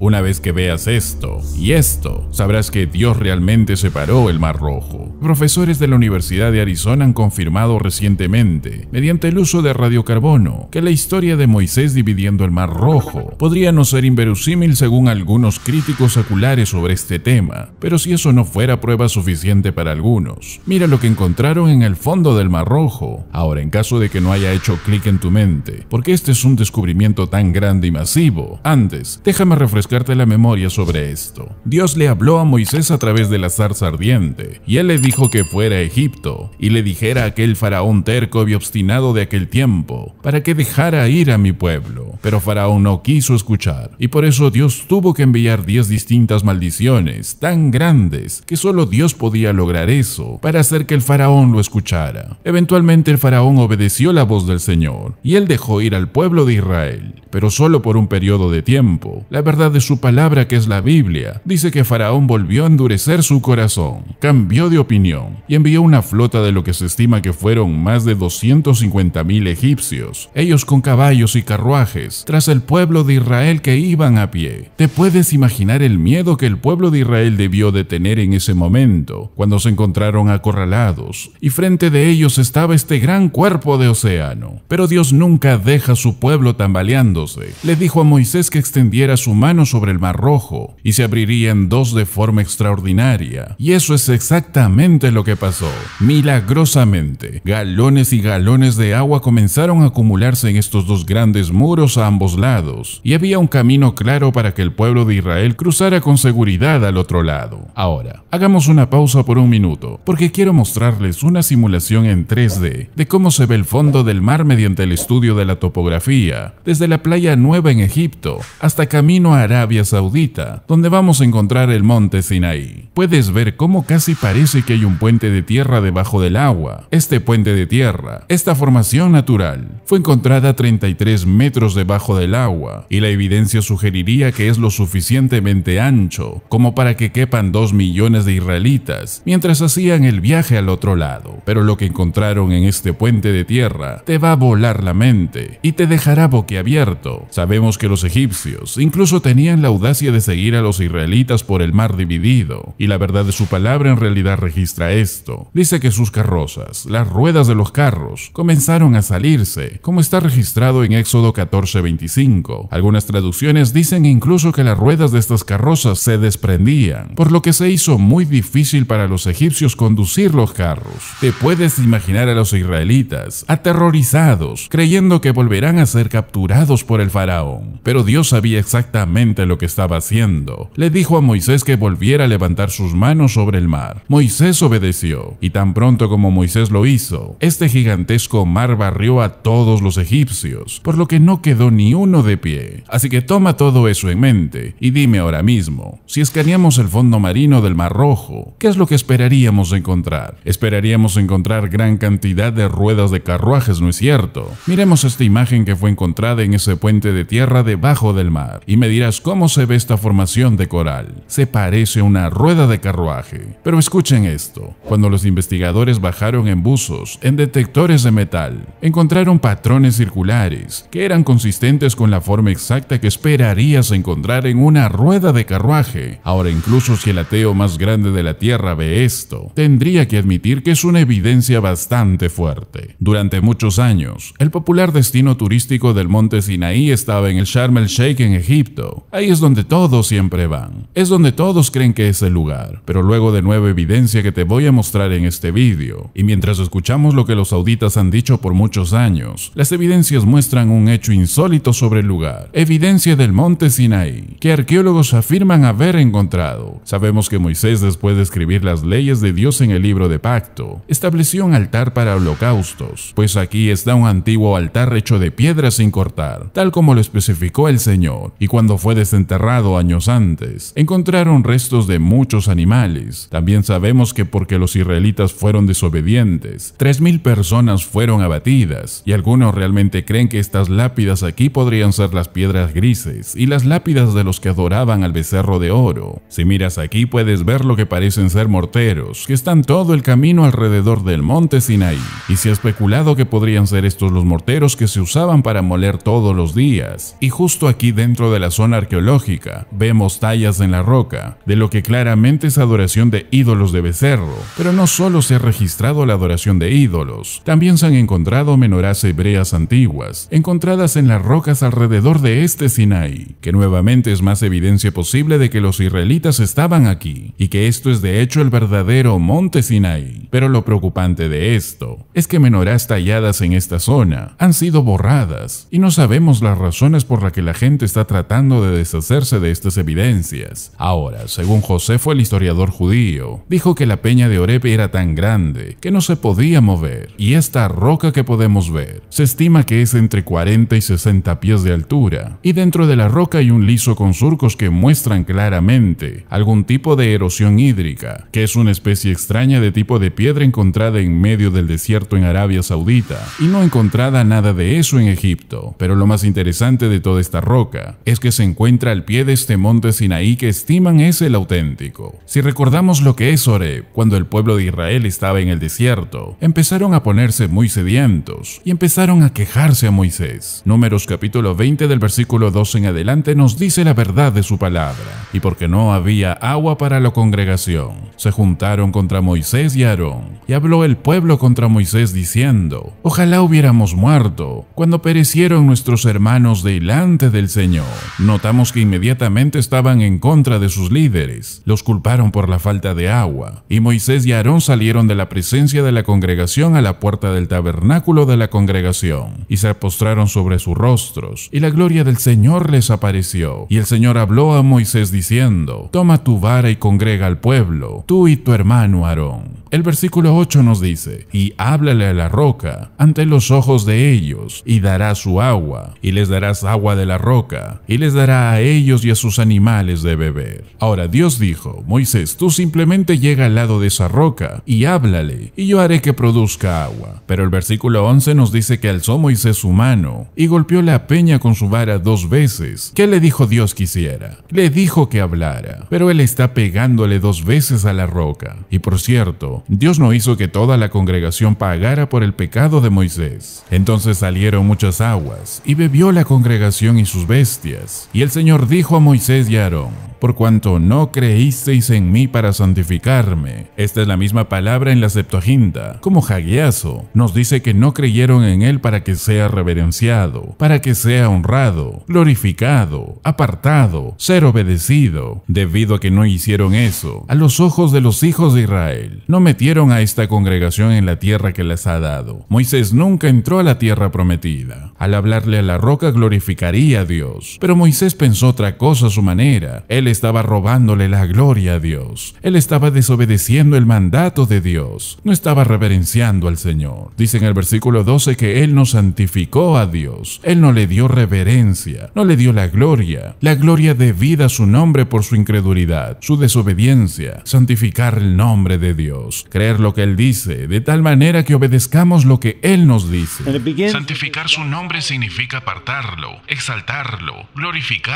Una vez que veas esto y esto, sabrás que Dios realmente separó el Mar Rojo. Profesores de la Universidad de Arizona han confirmado recientemente, mediante el uso de radiocarbono, que la historia de Moisés dividiendo el Mar Rojo podría no ser inverosímil según algunos críticos seculares sobre este tema, pero si eso no fuera prueba suficiente para algunos, mira lo que encontraron en el fondo del Mar Rojo. Ahora, en caso de que no haya hecho clic en tu mente, porque este es un descubrimiento tan grande y masivo, antes, déjame refrescar la memoria sobre esto. Dios le habló a Moisés a través de la zarza ardiente, y él le dijo que fuera a Egipto, y le dijera a aquel faraón terco y obstinado de aquel tiempo, para que dejara ir a mi pueblo. Pero Faraón no quiso escuchar, y por eso Dios tuvo que enviar diez distintas maldiciones, tan grandes, que solo Dios podía lograr eso, para hacer que el faraón lo escuchara. Eventualmente el faraón obedeció la voz del Señor, y él dejó ir al pueblo de Israel, pero solo por un periodo de tiempo. La verdad su palabra que es la Biblia, dice que Faraón volvió a endurecer su corazón, cambió de opinión y envió una flota de lo que se estima que fueron más de 250.000 egipcios, ellos con caballos y carruajes, tras el pueblo de Israel que iban a pie. Te puedes imaginar el miedo que el pueblo de Israel debió de tener en ese momento, cuando se encontraron acorralados, y frente de ellos estaba este gran cuerpo de océano. Pero Dios nunca deja a su pueblo tambaleándose. Le dijo a Moisés que extendiera su mano sobre el Mar Rojo y se abrirían dos de forma extraordinaria. Y eso es exactamente lo que pasó. Milagrosamente, galones y galones de agua comenzaron a acumularse en estos dos grandes muros a ambos lados, y había un camino claro para que el pueblo de Israel cruzara con seguridad al otro lado. Ahora, hagamos una pausa por un minuto, porque quiero mostrarles una simulación en 3D de cómo se ve el fondo del mar mediante el estudio de la topografía, desde la playa Nueva en Egipto hasta Camino a Arabia Saudita, donde vamos a encontrar el monte Sinaí. Puedes ver cómo casi parece que hay un puente de tierra debajo del agua. Este puente de tierra, esta formación natural, fue encontrada 33 metros debajo del agua, y la evidencia sugeriría que es lo suficientemente ancho como para que quepan 2 millones de israelitas mientras hacían el viaje al otro lado. Pero lo que encontraron en este puente de tierra te va a volar la mente y te dejará boquiabierto. Sabemos que los egipcios incluso tenían la audacia de seguir a los israelitas por el mar dividido, y la verdad de su palabra en realidad registra esto. Dice que sus carrozas, las ruedas de los carros, comenzaron a salirse, como está registrado en Éxodo 14-25. Algunas traducciones dicen incluso que las ruedas de estas carrozas se desprendían, por lo que se hizo muy difícil para los egipcios conducir los carros. Te puedes imaginar a los israelitas, aterrorizados, creyendo que volverán a ser capturados por el faraón. Pero Dios sabía exactamente lo que estaba haciendo. Le dijo a Moisés que volviera a levantar sus manos sobre el mar. Moisés obedeció, y tan pronto como Moisés lo hizo, este gigantesco mar barrió a todos los egipcios, por lo que no quedó ni uno de pie. Así que toma todo eso en mente y dime ahora mismo, si escaneamos el fondo marino del Mar Rojo, ¿qué es lo que esperaríamos encontrar? Esperaríamos encontrar gran cantidad de ruedas de carruajes, ¿no es cierto? Miremos esta imagen que fue encontrada en ese puente de tierra debajo del mar y me dirás cómo se ve esta formación de coral. Se parece a una rueda de carruaje. Pero escuchen esto. Cuando los investigadores bajaron en buzos, en detectores de metal, encontraron patrones circulares que eran consistentes con la forma exacta que esperarías encontrar en una rueda de carruaje. Ahora incluso si el ateo más grande de la Tierra ve esto, tendría que admitir que es una evidencia bastante fuerte. Durante muchos años, el popular destino turístico del monte Sinaí estaba en el Sharm el Sheikh en Egipto, Ahí es donde todos siempre van. Es donde todos creen que es el lugar. Pero luego de nueva evidencia que te voy a mostrar en este vídeo. Y mientras escuchamos lo que los sauditas han dicho por muchos años, las evidencias muestran un hecho insólito sobre el lugar. Evidencia del monte Sinaí, que arqueólogos afirman haber encontrado. Sabemos que Moisés, después de escribir las leyes de Dios en el libro de pacto, estableció un altar para holocaustos, pues aquí está un antiguo altar hecho de piedra sin cortar, tal como lo especificó el Señor. Y cuando fue desenterrado años antes. Encontraron restos de muchos animales. También sabemos que porque los israelitas fueron desobedientes, 3.000 personas fueron abatidas, y algunos realmente creen que estas lápidas aquí podrían ser las piedras grises y las lápidas de los que adoraban al becerro de oro. Si miras aquí puedes ver lo que parecen ser morteros, que están todo el camino alrededor del monte Sinaí, y se ha especulado que podrían ser estos los morteros que se usaban para moler todos los días, y justo aquí dentro de la zona arqueológica, vemos tallas en la roca, de lo que claramente es adoración de ídolos de becerro. Pero no solo se ha registrado la adoración de ídolos, también se han encontrado menorás hebreas antiguas, encontradas en las rocas alrededor de este Sinai, que nuevamente es más evidencia posible de que los israelitas estaban aquí, y que esto es de hecho el verdadero monte Sinai. Pero lo preocupante de esto es que menorás talladas en esta zona han sido borradas, y no sabemos las razones por las que la gente está tratando de deshacerse de estas evidencias. Ahora, según José fue el historiador judío, dijo que la peña de Oreb era tan grande que no se podía mover, y esta roca que podemos ver se estima que es entre 40 y 60 pies de altura, y dentro de la roca hay un liso con surcos que muestran claramente algún tipo de erosión hídrica, que es una especie extraña de tipo de piedra encontrada en medio del desierto en Arabia Saudita, y no encontrada nada de eso en Egipto. Pero lo más interesante de toda esta roca es que se encuentra entra al pie de este monte Sinaí que estiman es el auténtico. Si recordamos lo que es Horeb, cuando el pueblo de Israel estaba en el desierto, empezaron a ponerse muy sedientos y empezaron a quejarse a Moisés. Números capítulo 20 del versículo 2 en adelante nos dice la verdad de su palabra, y porque no había agua para la congregación, se juntaron contra Moisés y Aarón, y habló el pueblo contra Moisés diciendo, ojalá hubiéramos muerto cuando perecieron nuestros hermanos delante del Señor. Notamos que inmediatamente estaban en contra de sus líderes. Los culparon por la falta de agua, y Moisés y Aarón salieron de la presencia de la congregación a la puerta del tabernáculo de la congregación, y se postraron sobre sus rostros, y la gloria del Señor les apareció. Y el Señor habló a Moisés diciendo, Toma tu vara y congrega al pueblo, tú y tu hermano Aarón. El versículo 8 nos dice, Y háblale a la roca ante los ojos de ellos, y dará su agua, y les darás agua de la roca, y les dará a ellos y a sus animales de beber. Ahora Dios dijo, Moisés, tú simplemente llega al lado de esa roca y háblale, y yo haré que produzca agua. Pero el versículo 11 nos dice que alzó Moisés su mano y golpeó la peña con su vara dos veces. ¿Qué le dijo Dios quisiera. Le dijo que hablara, pero él está pegándole dos veces a la roca. Y por cierto, Dios no hizo que toda la congregación pagara por el pecado de Moisés. Entonces salieron muchas aguas y bebió la congregación y sus bestias. Y él se Señor dijo a Moisés y Aarón, por cuanto no creísteis en mí para santificarme. Esta es la misma palabra en la Septuaginta. Como Jagueazo, nos dice que no creyeron en él para que sea reverenciado, para que sea honrado, glorificado, apartado, ser obedecido, debido a que no hicieron eso, a los ojos de los hijos de Israel. No metieron a esta congregación en la tierra que les ha dado. Moisés nunca entró a la tierra prometida. Al hablarle a la roca glorificaría a Dios, pero Moisés pensó otra cosa su manera. Él estaba robándole la gloria a Dios. Él estaba desobedeciendo el mandato de Dios. No estaba reverenciando al Señor. Dice en el versículo 12 que Él no santificó a Dios. Él no le dio reverencia, no le dio la gloria. La gloria debida a su nombre por su incredulidad, su desobediencia, santificar el nombre de Dios, creer lo que Él dice, de tal manera que obedezcamos lo que Él nos dice. Santificar su nombre significa apartarlo, exaltarlo, glorificarlo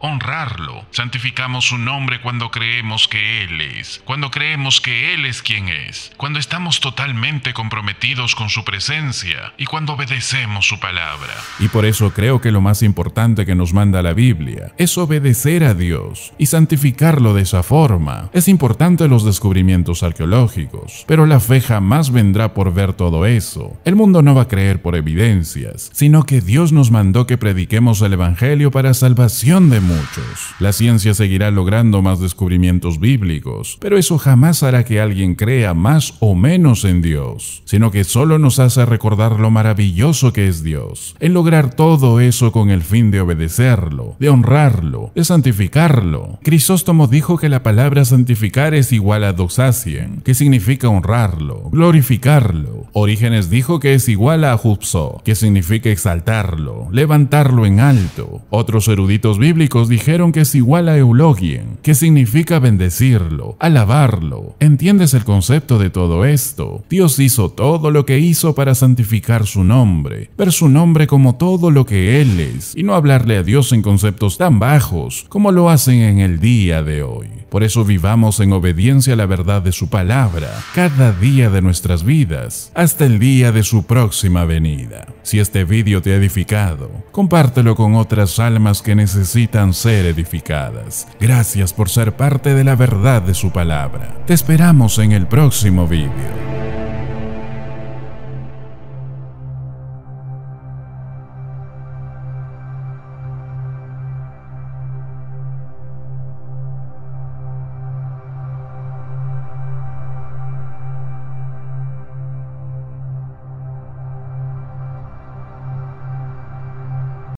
honrarlo. Santificamos su nombre cuando creemos que Él es, cuando creemos que Él es quien es, cuando estamos totalmente comprometidos con su presencia y cuando obedecemos su palabra. Y por eso creo que lo más importante que nos manda la Biblia es obedecer a Dios y santificarlo de esa forma. Es importante los descubrimientos arqueológicos, pero la fe jamás vendrá por ver todo eso. El mundo no va a creer por evidencias, sino que Dios nos mandó que prediquemos el Evangelio para salvar de muchos. La ciencia seguirá logrando más descubrimientos bíblicos, pero eso jamás hará que alguien crea más o menos en Dios, sino que solo nos hace recordar lo maravilloso que es Dios, en lograr todo eso con el fin de obedecerlo, de honrarlo, de santificarlo. Crisóstomo dijo que la palabra santificar es igual a doxacien, que significa honrarlo, glorificarlo. Orígenes dijo que es igual a jupso, que significa exaltarlo, levantarlo en alto. Otros eruditos bíblicos dijeron que es igual a eulogien, que significa bendecirlo, alabarlo. ¿Entiendes el concepto de todo esto? Dios hizo todo lo que hizo para santificar su nombre, ver su nombre como todo lo que Él es, y no hablarle a Dios en conceptos tan bajos como lo hacen en el día de hoy. Por eso vivamos en obediencia a la verdad de su palabra cada día de nuestras vidas, hasta el día de su próxima venida. Si este vídeo te ha edificado, compártelo con otras almas que necesitan ser edificadas. Gracias por ser parte de la verdad de su palabra. Te esperamos en el próximo vídeo.